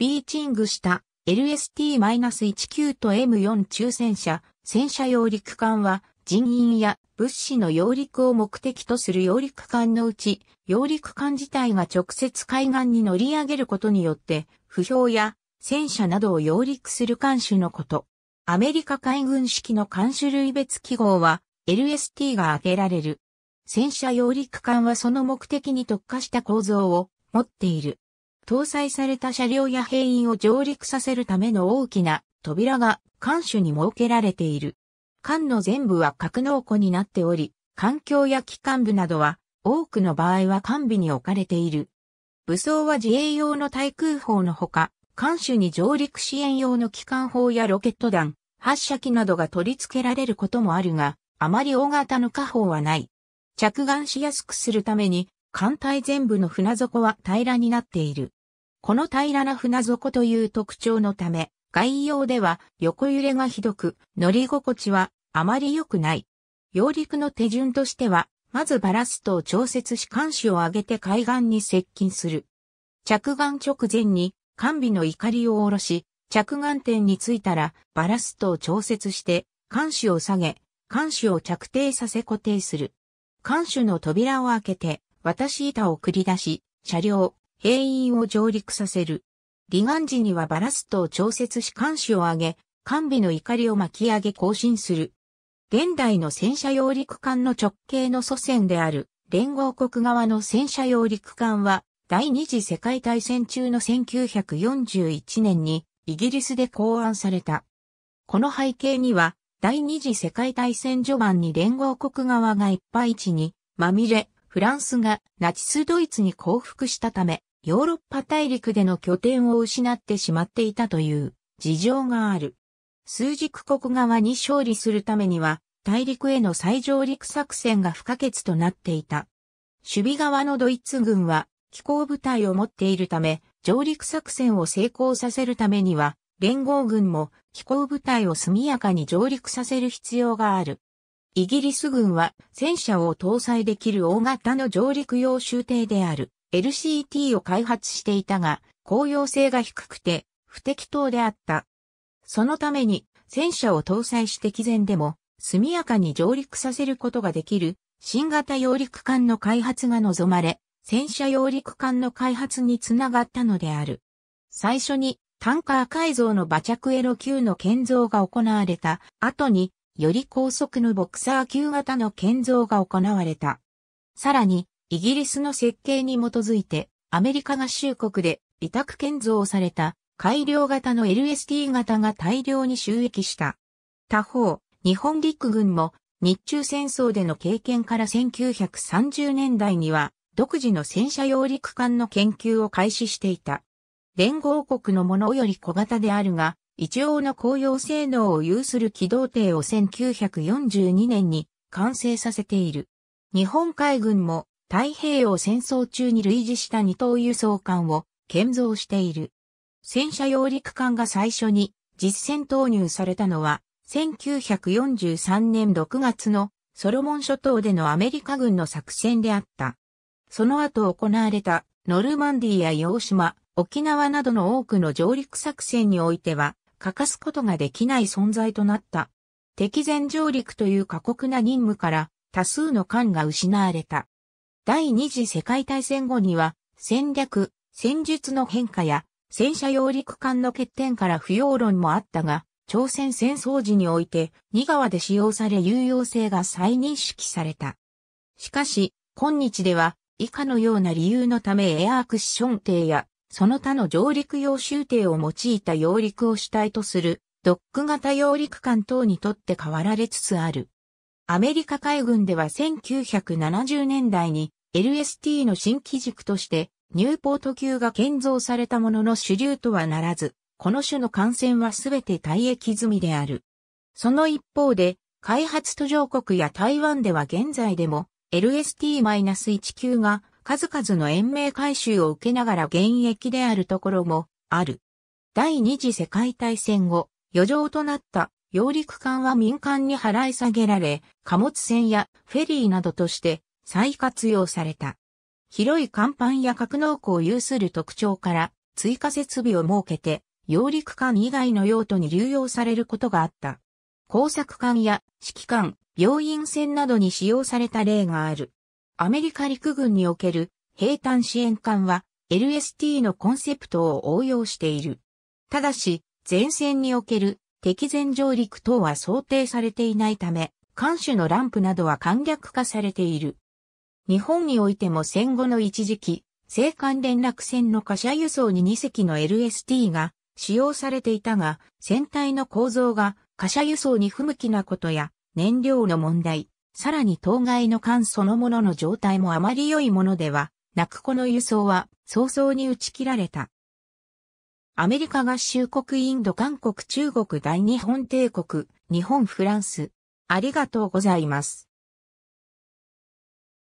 ビーチングした LST-19 と M4 抽選車、戦車揚陸艦は人員や物資の揚陸を目的とする揚陸艦のうち、揚陸艦自体が直接海岸に乗り上げることによって、不評や戦車などを揚陸する艦種のこと。アメリカ海軍式の艦種類別記号は LST が挙げられる。戦車揚陸艦はその目的に特化した構造を持っている。搭載された車両や兵員を上陸させるための大きな扉が艦首に設けられている。艦の全部は格納庫になっており、環境や機関部などは多くの場合は完備に置かれている。武装は自衛用の対空砲のほか、艦首に上陸支援用の機関砲やロケット弾、発射機などが取り付けられることもあるが、あまり大型の火砲はない。着岸しやすくするために、艦隊全部の船底は平らになっている。この平らな船底という特徴のため、外洋では横揺れがひどく、乗り心地はあまり良くない。揚陸の手順としては、まずバラストを調節し艦首を上げて海岸に接近する。着岸直前に艦尾の怒りを下ろし、着岸点に着いたらバラストを調節して艦首を下げ、艦首を着底させ固定する。艦首の扉を開けて、渡し板を繰り出し、車両、兵員を上陸させる。離岸時にはバラストを調節し監視を上げ、艦備の怒りを巻き上げ更新する。現代の戦車揚陸艦の直系の祖先である連合国側の戦車揚陸艦は第二次世界大戦中の1941年にイギリスで考案された。この背景には第二次世界大戦序盤に連合国側が一敗地にまみれ、フランスがナチスドイツに降伏したため、ヨーロッパ大陸での拠点を失ってしまっていたという事情がある。数軸国側に勝利するためには、大陸への再上陸作戦が不可欠となっていた。守備側のドイツ軍は、機構部隊を持っているため、上陸作戦を成功させるためには、連合軍も機構部隊を速やかに上陸させる必要がある。イギリス軍は戦車を搭載できる大型の上陸用集艇である。LCT を開発していたが、公用性が低くて不適当であった。そのために戦車を搭載して既然でも速やかに上陸させることができる新型揚陸艦の開発が望まれ、戦車揚陸艦の開発につながったのである。最初にタンカー改造の馬着エロ級の建造が行われた後に、より高速のボクサー級型の建造が行われた。さらに、イギリスの設計に基づいて、アメリカ合衆国で委託建造された改良型の LST 型が大量に収益した。他方、日本陸軍も日中戦争での経験から1930年代には独自の戦車用陸艦の研究を開始していた。連合国のものより小型であるが、一応の公用性能を有する機動艇を1942年に完成させている。日本海軍も太平洋戦争中に類似した二等輸送艦を建造している。戦車揚陸艦が最初に実戦投入されたのは1943年6月のソロモン諸島でのアメリカ軍の作戦であった。その後行われたノルマンディや洋島、沖縄などの多くの上陸作戦においては欠かすことができない存在となった。敵前上陸という過酷な任務から多数の艦が失われた。第二次世界大戦後には、戦略、戦術の変化や、戦車揚陸艦の欠点から不要論もあったが、朝鮮戦争時において、二川で使用され有用性が再認識された。しかし、今日では、以下のような理由のためエアークッション艇や、その他の上陸用舟艇を用いた揚陸を主体とする、ドック型揚陸艦等にとって変わられつつある。アメリカ海軍では1970年代に LST の新機軸としてニューポート級が建造されたものの主流とはならず、この種の艦船は全て退役済みである。その一方で、開発途上国や台湾では現在でも LST-1 級が数々の延命回収を受けながら現役であるところもある。第二次世界大戦後、余剰となった揚陸艦は民間に払い下げられ、貨物船やフェリーなどとして再活用された。広い甲板や格納庫を有する特徴から追加設備を設けて、揚陸艦以外の用途に流用されることがあった。工作艦や指揮艦、病院船などに使用された例がある。アメリカ陸軍における兵艦支援艦は LST のコンセプトを応用している。ただし、前線における敵前上陸等は想定されていないため、艦首のランプなどは簡略化されている。日本においても戦後の一時期、青函連絡船の貨車輸送に2隻の LST が使用されていたが、船体の構造が貨車輸送に不向きなことや燃料の問題、さらに当該の艦そのものの状態もあまり良いものではなくこの輸送は早々に打ち切られた。アメリカ合衆国インド韓国中国大日本帝国、日本フランス。ありがとうございます。